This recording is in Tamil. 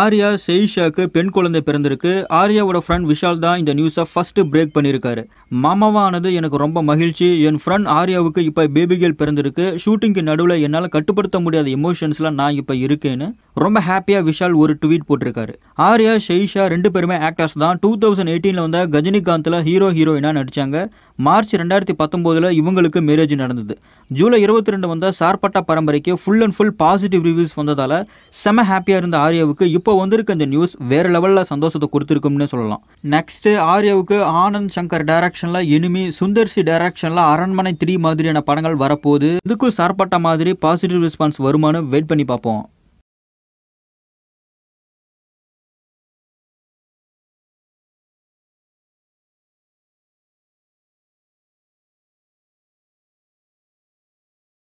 ஆர்யா செய்ஷாக்கு பெண் குழந்தை பிறந்திருக்கு ஆர்யாவோட ஃப்ரெண்ட் விஷால் தான் இந்த நியூஸை ஃபஸ்ட்டு பிரேக் பண்ணியிருக்காரு மாமாவானது எனக்கு ரொம்ப மகிழ்ச்சி என் ஃப்ரெண்ட் ஆர்யாவுக்கு இப்போ பேபிகள் பிறந்திருக்கு ஷூட்டிங்க்கு நடுவில் என்னால் கட்டுப்படுத்த முடியாத எமோஷன்ஸ்லாம் நான் இப்போ இருக்கேன்னு ரொம்ப ஹாப்பியாக விஷால் ஒரு ட்வீட் போட்டிருக்காரு ஆர்யா ஷெய்ஷா ரெண்டு பேருமே ஆக்டர்ஸ் தான் டூ தௌசண்ட் எயிட்டீனில் வந்த கஜினிகாந்தில் ஹீரோ ஹீரோயினாக நடித்தாங்க மார்ச் ரெண்டாயிரத்தி பத்தொம்போதில் இவங்களுக்கு மேரேஜ் நடந்தது ஜூலை இருபத்தி ரெண்டு வந்த சார்பட்டா பரம்பரைக்கு full and full positive reviews வந்ததால் செம ஹாப்பியாக இருந்த ஆர்யாவுக்கு இப்போ வந்திருக்க இந்த நியூஸ் வேற லெவலில் சந்தோஷத்தை கொடுத்துருக்கும்னு சொல்லலாம் நெக்ஸ்ட்டு ஆர்யாவுக்கு ஆனந்த் சங்கர் டைரக்ஷன்ல இனிமி சுந்தர்சி டைரக்ஷன்ல அரண்மனை த்ரீ மாதிரியான படங்கள் வரப்போகுது இதுக்கும் சார்பட்ட மாதிரி பாசிட்டிவ் ரெஸ்பான்ஸ் வருமானு வெயிட் பண்ணி பார்ப்போம்